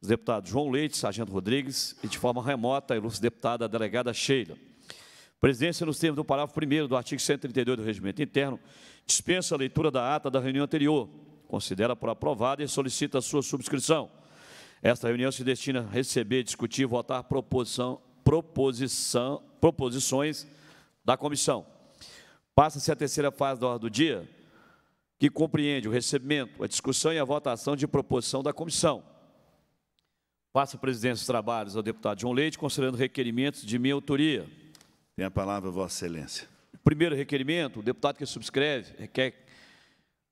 os deputados João Leite, Sargento Rodrigues e, de forma remota, a ilustre deputada a delegada Sheila. presidência, nos termos do parágrafo 1 do artigo 132 do Regimento Interno, dispensa a leitura da ata da reunião anterior, considera por aprovada e solicita a sua subscrição. Esta reunião se destina a receber, discutir e votar proposição, proposição, proposições da comissão. Passa-se a terceira fase da ordem do dia, que compreende o recebimento, a discussão e a votação de proposição da comissão Passa a presidência dos trabalhos ao deputado João Leite, considerando requerimentos de minha autoria. Tem a palavra, Vossa Excelência. Primeiro requerimento, o deputado que subscreve requer que,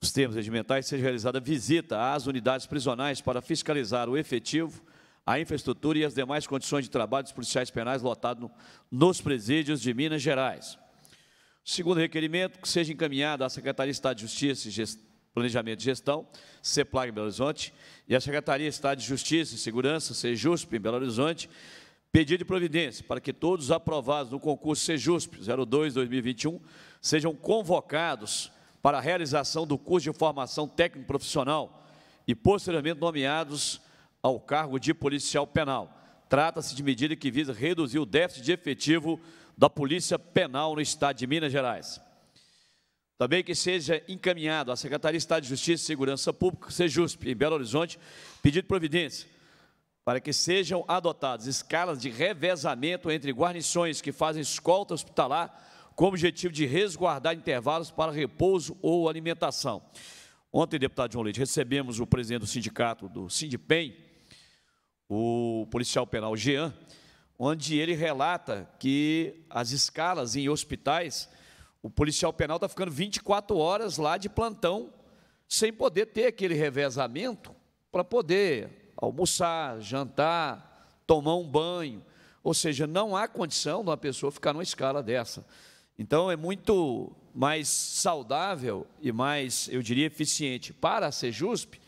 nos termos regimentais, seja realizada visita às unidades prisionais para fiscalizar o efetivo, a infraestrutura e as demais condições de trabalho dos policiais penais lotados nos presídios de Minas Gerais. Segundo requerimento, que seja encaminhado à Secretaria de Estado de Justiça e Gestão Planejamento e Gestão, CEPLAG em Belo Horizonte, e a Secretaria de Estado de Justiça e Segurança, Cejusp em Belo Horizonte, pedido de providência para que todos aprovados no concurso Cejusp 02-2021 sejam convocados para a realização do curso de formação técnico-profissional e, posteriormente, nomeados ao cargo de policial penal. Trata-se de medida que visa reduzir o déficit de efetivo da Polícia Penal no Estado de Minas Gerais. Também que seja encaminhado à Secretaria de Estado de Justiça e Segurança Pública, SEJUSP, em Belo Horizonte, pedido providência para que sejam adotadas escalas de revezamento entre guarnições que fazem escolta hospitalar com o objetivo de resguardar intervalos para repouso ou alimentação. Ontem, deputado João Leite, recebemos o presidente do sindicato do Sindipem, o policial penal Jean, onde ele relata que as escalas em hospitais o policial penal está ficando 24 horas lá de plantão, sem poder ter aquele revezamento para poder almoçar, jantar, tomar um banho. Ou seja, não há condição de uma pessoa ficar numa escala dessa. Então, é muito mais saudável e mais, eu diria, eficiente para a CEJUSP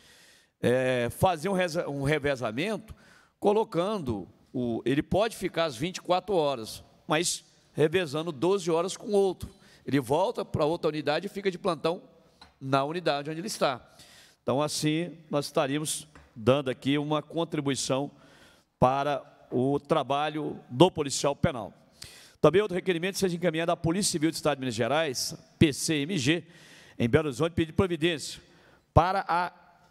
é, fazer um, reza, um revezamento, colocando o. Ele pode ficar às 24 horas, mas revezando 12 horas com outro. Ele volta para outra unidade e fica de plantão na unidade onde ele está. Então, assim, nós estaríamos dando aqui uma contribuição para o trabalho do policial penal. Também outro requerimento seja encaminhado à Polícia Civil do Estado de Minas Gerais, PCMG, em Belo Horizonte, pedir providência para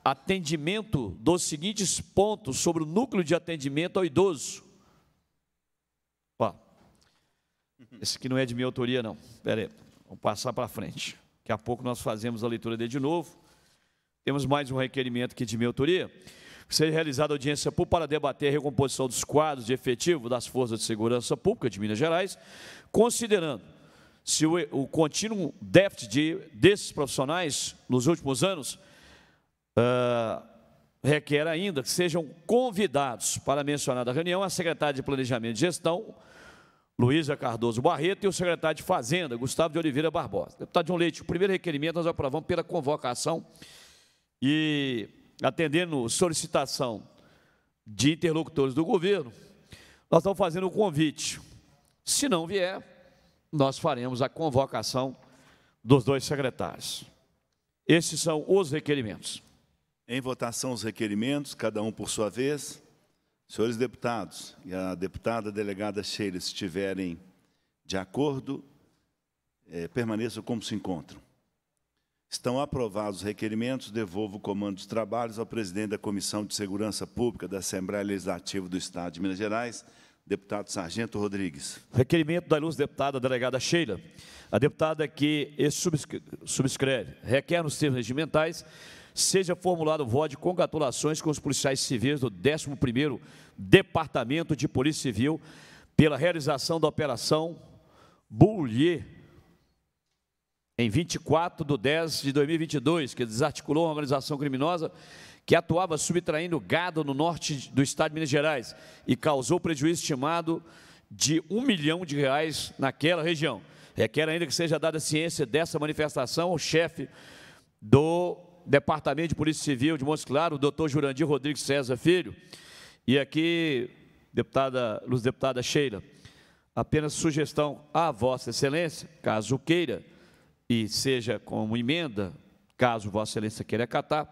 atendimento dos seguintes pontos sobre o núcleo de atendimento ao idoso. Ó, esse aqui não é de minha autoria, não. Espera aí. Vamos passar para frente. Daqui a pouco nós fazemos a leitura dele de novo. Temos mais um requerimento aqui de minha autoria. Que seja realizada audiência pública para debater a recomposição dos quadros de efetivo das Forças de Segurança Pública de Minas Gerais, considerando se o, o contínuo déficit de, desses profissionais nos últimos anos uh, requer ainda que sejam convidados para mencionada reunião a secretária de Planejamento e Gestão, Luísa Cardoso Barreto e o secretário de Fazenda, Gustavo de Oliveira Barbosa. Deputado João Leite, o primeiro requerimento nós aprovamos pela convocação e, atendendo solicitação de interlocutores do governo, nós estamos fazendo o convite. Se não vier, nós faremos a convocação dos dois secretários. Esses são os requerimentos. Em votação os requerimentos, cada um por sua vez. Senhores deputados e a deputada delegada Sheila, se estiverem de acordo, é, permaneçam como se encontram. Estão aprovados os requerimentos, devolvo o comando dos trabalhos ao presidente da Comissão de Segurança Pública da Assembleia Legislativa do Estado de Minas Gerais, deputado Sargento Rodrigues. Requerimento da luz deputada delegada Sheila. A deputada que subscreve requer nos termos regimentais seja formulado voto de congratulações com os policiais civis do 11º Departamento de Polícia Civil pela realização da Operação Boulier, em 24 de 10 de 2022, que desarticulou uma organização criminosa que atuava subtraindo gado no norte do estado de Minas Gerais e causou prejuízo estimado de um milhão de reais naquela região. Requer ainda que seja dada ciência dessa manifestação ao chefe do Departamento de Polícia Civil de Montes Claros, o doutor Jurandir Rodrigues César Filho, e aqui, deputada, luz deputada Sheila, apenas sugestão à Vossa Excelência, caso queira, e seja como emenda, caso Vossa Excelência queira acatar,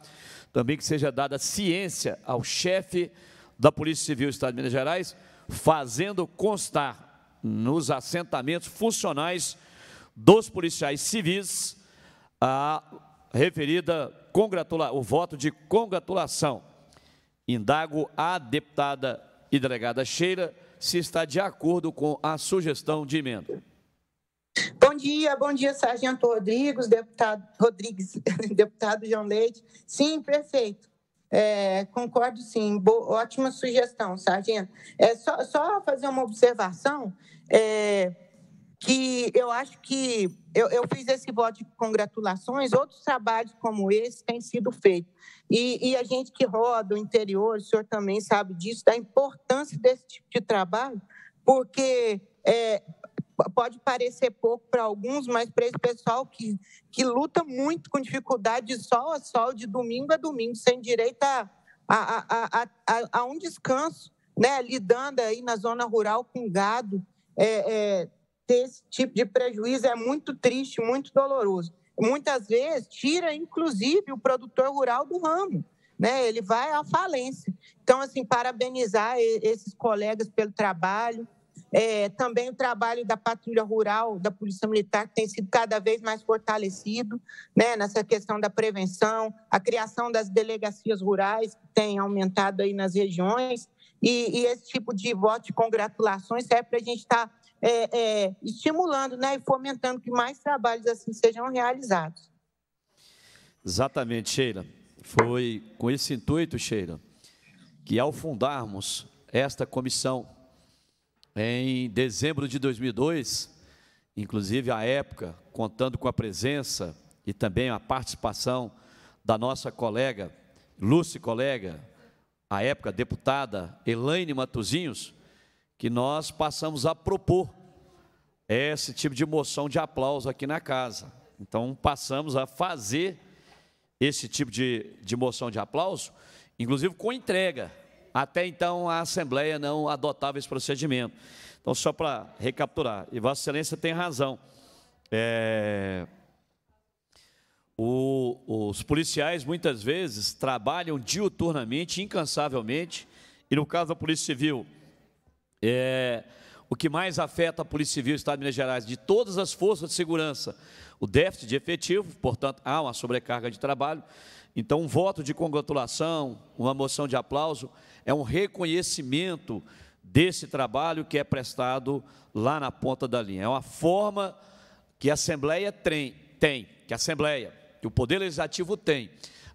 também que seja dada ciência ao chefe da Polícia Civil do Estado de Minas Gerais, fazendo constar nos assentamentos funcionais dos policiais civis a referida congratula, o voto de congratulação. Indago a deputada e delegada Sheila se está de acordo com a sugestão de emenda. Bom dia, bom dia, Sargento Rodrigues, deputado Rodrigues, deputado João Leite. Sim, prefeito. É, concordo sim, ótima sugestão, Sargento. É, só, só fazer uma observação. É, que eu acho que eu, eu fiz esse voto de congratulações, outros trabalhos como esse têm sido feitos. E, e, a gente que roda o interior, o senhor também sabe disso, da importância desse tipo de trabalho, porque é, pode parecer pouco para alguns, mas para esse pessoal que, que luta muito com dificuldade de sol a sol, de domingo a domingo, sem direito a, a, a, a, a um descanso, né? lidando aí na zona rural com gado, é, é, ter esse tipo de prejuízo é muito triste, muito doloroso. Muitas vezes tira, inclusive, o produtor rural do ramo, né? Ele vai à falência. Então, assim, parabenizar esses colegas pelo trabalho, é, também o trabalho da patrulha rural, da Polícia Militar, que tem sido cada vez mais fortalecido né, nessa questão da prevenção, a criação das delegacias rurais, que tem aumentado aí nas regiões, e, e esse tipo de voto de congratulações serve para a gente estar tá é, é, estimulando né, e fomentando que mais trabalhos assim sejam realizados. Exatamente, Sheila. Foi com esse intuito, Sheila, que ao fundarmos esta comissão em dezembro de 2002, inclusive à época, contando com a presença e também a participação da nossa colega, Lúcia colega, à época deputada Elaine Matuzinhos, que nós passamos a propor esse tipo de moção de aplauso aqui na casa. Então, passamos a fazer esse tipo de, de moção de aplauso, inclusive com entrega. Até então, a Assembleia não adotava esse procedimento. Então, só para recapturar, e Vossa Excelência tem razão. É, o, os policiais muitas vezes trabalham diuturnamente, incansavelmente, e no caso da Polícia Civil, é, o que mais afeta a Polícia Civil do Estado de Minas Gerais, de todas as forças de segurança, o déficit de efetivo, portanto, há uma sobrecarga de trabalho. Então, um voto de congratulação, uma moção de aplauso, é um reconhecimento desse trabalho que é prestado lá na ponta da linha. É uma forma que a Assembleia tem, tem que a Assembleia, que o Poder Legislativo tem,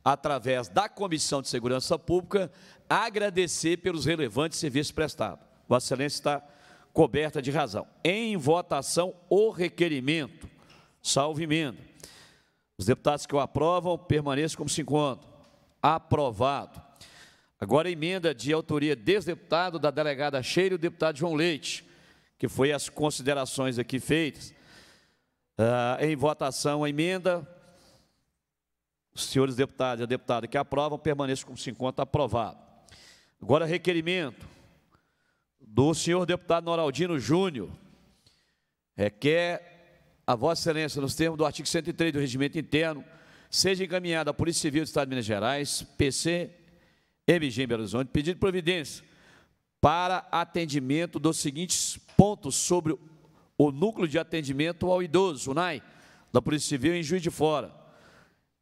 através da Comissão de Segurança Pública, agradecer pelos relevantes serviços prestados. Vossa Excelência está coberta de razão. Em votação, o requerimento. Salve emenda. Os deputados que o aprovam permaneçam como se encontram. Aprovado. Agora, emenda de autoria desdeputado da delegada Cheira e o deputado João Leite, que foi as considerações aqui feitas. Ah, em votação, a emenda. Os senhores deputados e a deputada que aprovam permaneçam como se encontra aprovado. Agora, requerimento do senhor deputado Noraldino Júnior, requer a Vossa Excelência, nos termos do artigo 103 do Regimento Interno, seja encaminhada à Polícia Civil do Estado de Minas Gerais, PC, MG em Belo Horizonte, pedido de providência para atendimento dos seguintes pontos sobre o Núcleo de Atendimento ao Idoso, UNAI, da Polícia Civil em Juiz de Fora.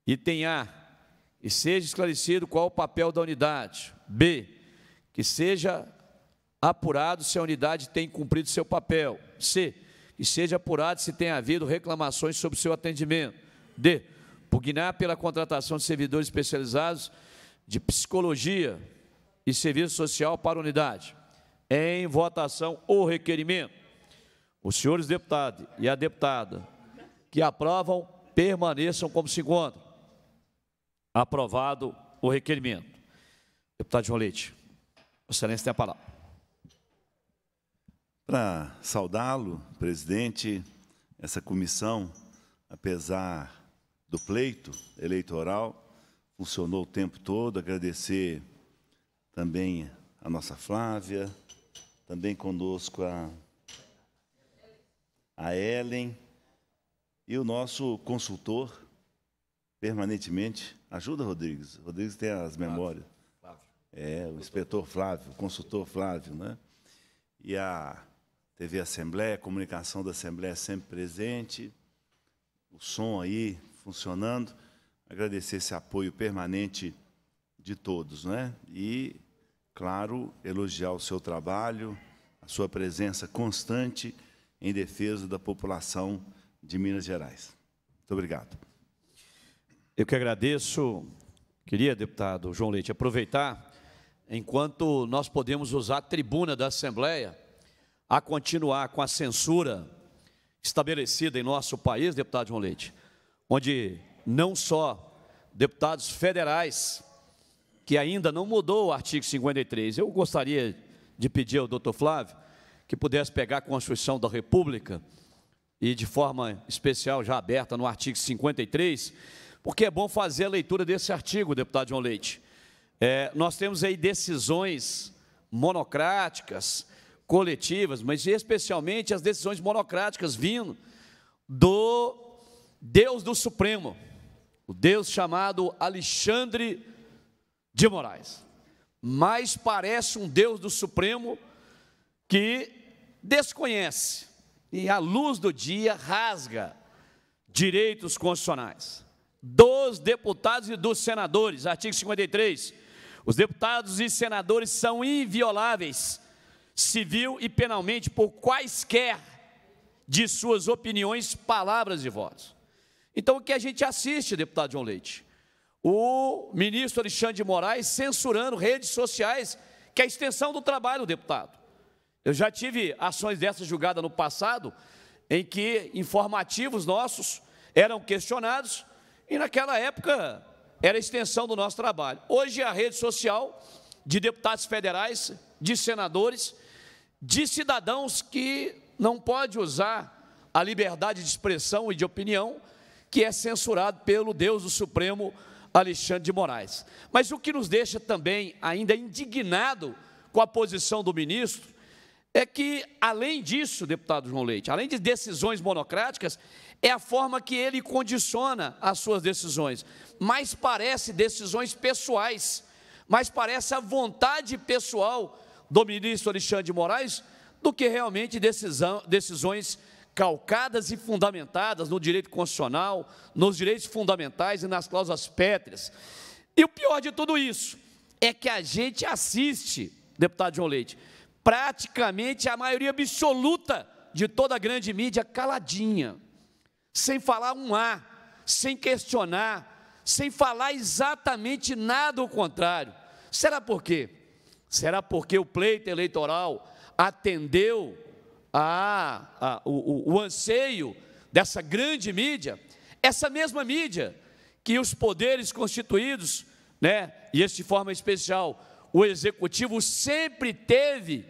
Item A, e seja esclarecido qual o papel da unidade. B, que seja apurado se a unidade tem cumprido seu papel. C. Que seja apurado se tem havido reclamações sobre seu atendimento. D. Pugnar pela contratação de servidores especializados de psicologia e serviço social para a unidade. Em votação o requerimento. Os senhores deputados e a deputada que aprovam permaneçam como se encontram. Aprovado o requerimento. Deputado João Leite, Excelência tem a palavra. Para saudá-lo, presidente, essa comissão, apesar do pleito eleitoral, funcionou o tempo todo. Agradecer também a nossa Flávia, também conosco a, a Ellen e o nosso consultor permanentemente. Ajuda, Rodrigues. Rodrigues tem as memórias. Flávio. É, o inspetor Flávio, o consultor Flávio, né? E a TV Assembleia, comunicação da Assembleia é sempre presente, o som aí funcionando. Agradecer esse apoio permanente de todos, né? E, claro, elogiar o seu trabalho, a sua presença constante em defesa da população de Minas Gerais. Muito obrigado. Eu que agradeço, queria, deputado João Leite, aproveitar, enquanto nós podemos usar a tribuna da Assembleia a continuar com a censura estabelecida em nosso país, deputado João Leite, onde não só deputados federais, que ainda não mudou o artigo 53, eu gostaria de pedir ao doutor Flávio que pudesse pegar a Constituição da República e de forma especial já aberta no artigo 53, porque é bom fazer a leitura desse artigo, deputado João Leite. É, nós temos aí decisões monocráticas, coletivas, mas especialmente as decisões monocráticas vindo do Deus do Supremo, o Deus chamado Alexandre de Moraes. Mas parece um Deus do Supremo que desconhece e, à luz do dia, rasga direitos constitucionais dos deputados e dos senadores, artigo 53. Os deputados e senadores são invioláveis civil e penalmente por quaisquer de suas opiniões, palavras e votos. Então, o que a gente assiste, deputado João Leite? O ministro Alexandre de Moraes censurando redes sociais, que é a extensão do trabalho deputado. Eu já tive ações dessa julgada no passado, em que informativos nossos eram questionados, e naquela época era a extensão do nosso trabalho. Hoje, a rede social de deputados federais, de senadores, de cidadãos que não pode usar a liberdade de expressão e de opinião, que é censurado pelo Deus do Supremo Alexandre de Moraes. Mas o que nos deixa também ainda indignado com a posição do ministro é que, além disso, deputado João Leite, além de decisões monocráticas, é a forma que ele condiciona as suas decisões. Mas parece decisões pessoais, mas parece a vontade pessoal do ministro Alexandre de Moraes do que realmente decisão, decisões calcadas e fundamentadas no direito constitucional, nos direitos fundamentais e nas cláusulas pétreas. E o pior de tudo isso é que a gente assiste, deputado João Leite, praticamente a maioria absoluta de toda a grande mídia caladinha, sem falar um A, sem questionar, sem falar exatamente nada ao contrário. Será por quê? Será porque o pleito eleitoral atendeu a, a o, o anseio dessa grande mídia? Essa mesma mídia que os poderes constituídos, né, e este de forma especial, o executivo sempre teve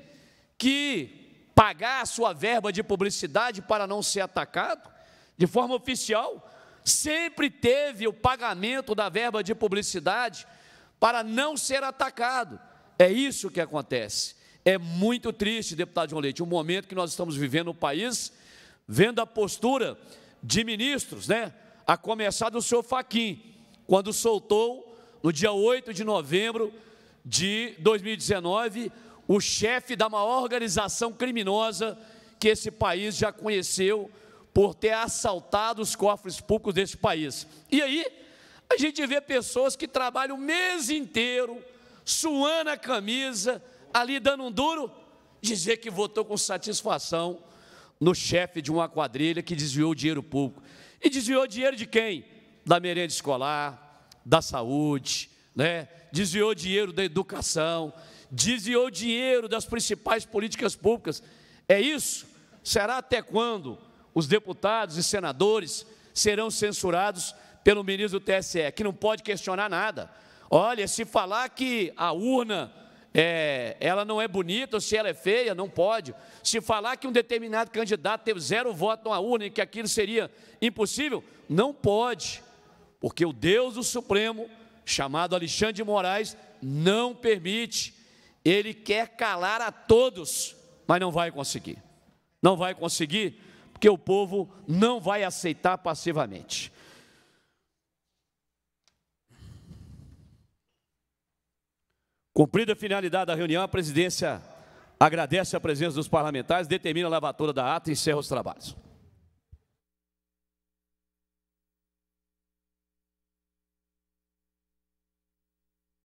que pagar a sua verba de publicidade para não ser atacado, de forma oficial, sempre teve o pagamento da verba de publicidade para não ser atacado. É isso que acontece. É muito triste, deputado João Leite, o momento que nós estamos vivendo no país, vendo a postura de ministros, né? A começar do senhor Faquim, quando soltou no dia 8 de novembro de 2019 o chefe da maior organização criminosa que esse país já conheceu por ter assaltado os cofres públicos desse país. E aí a gente vê pessoas que trabalham o mês inteiro suando a camisa, ali dando um duro, dizer que votou com satisfação no chefe de uma quadrilha que desviou dinheiro público. E desviou dinheiro de quem? Da merenda escolar, da saúde, né? desviou dinheiro da educação, desviou dinheiro das principais políticas públicas. É isso? Será até quando os deputados e senadores serão censurados pelo ministro do TSE, que não pode questionar nada? Olha, se falar que a urna é, ela não é bonita, ou se ela é feia, não pode. Se falar que um determinado candidato teve zero voto numa urna e que aquilo seria impossível, não pode. Porque o Deus do Supremo, chamado Alexandre de Moraes, não permite. Ele quer calar a todos, mas não vai conseguir. Não vai conseguir, porque o povo não vai aceitar passivamente. Cumprida a finalidade da reunião, a presidência agradece a presença dos parlamentares, determina a lavatura da ata e encerra os trabalhos.